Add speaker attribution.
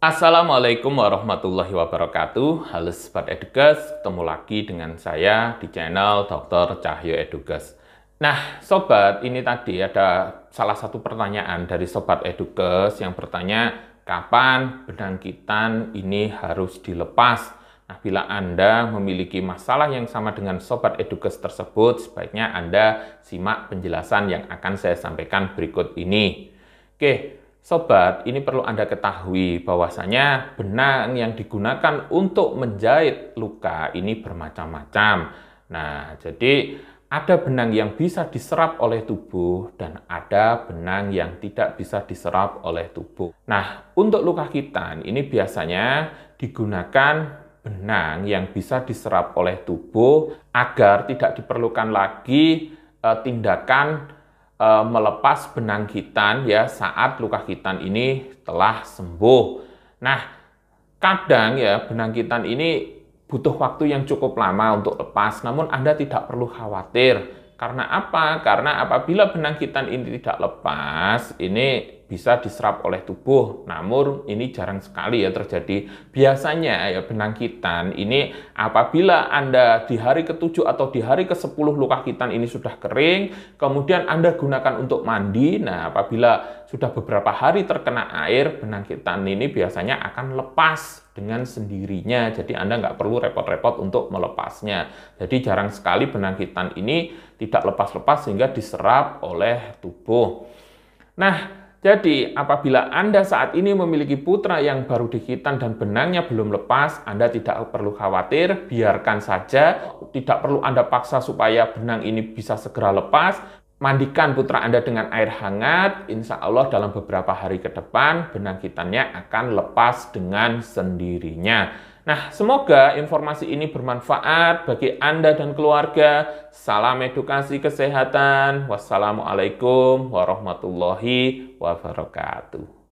Speaker 1: Assalamualaikum warahmatullahi wabarakatuh. Halo Sobat Edukas ketemu lagi dengan saya di channel Dr. Cahyo Edukes. Nah, Sobat, ini tadi ada salah satu pertanyaan dari Sobat Edukas yang bertanya, kapan benang kitan ini harus dilepas? Nah, bila Anda memiliki masalah yang sama dengan Sobat Edukas tersebut, sebaiknya Anda simak penjelasan yang akan saya sampaikan berikut ini. Oke, Sobat, ini perlu Anda ketahui bahwasanya benang yang digunakan untuk menjahit luka ini bermacam-macam. Nah, jadi ada benang yang bisa diserap oleh tubuh dan ada benang yang tidak bisa diserap oleh tubuh. Nah, untuk luka hitam ini biasanya digunakan benang yang bisa diserap oleh tubuh agar tidak diperlukan lagi e, tindakan Eh, melepas benang hitam ya saat luka hitam ini telah sembuh. Nah, kadang ya benang hitam ini butuh waktu yang cukup lama untuk lepas, namun Anda tidak perlu khawatir. Karena apa? Karena apabila benang hitam ini tidak lepas, ini bisa diserap oleh tubuh. Namun ini jarang sekali ya terjadi. Biasanya ya benang kitan ini apabila Anda di hari ke-7 atau di hari ke-10 luka kitan ini sudah kering, kemudian Anda gunakan untuk mandi. Nah, apabila sudah beberapa hari terkena air, benang kitan ini biasanya akan lepas dengan sendirinya. Jadi Anda nggak perlu repot-repot untuk melepasnya. Jadi jarang sekali benang kitan ini tidak lepas-lepas sehingga diserap oleh tubuh. Nah, jadi, apabila Anda saat ini memiliki putra yang baru dikitan dan benangnya belum lepas, Anda tidak perlu khawatir, biarkan saja, tidak perlu Anda paksa supaya benang ini bisa segera lepas. Mandikan putra Anda dengan air hangat, insya Allah dalam beberapa hari ke depan benang kitannya akan lepas dengan sendirinya. Nah, semoga informasi ini bermanfaat bagi Anda dan keluarga. Salam edukasi kesehatan. Wassalamualaikum warahmatullahi wabarakatuh.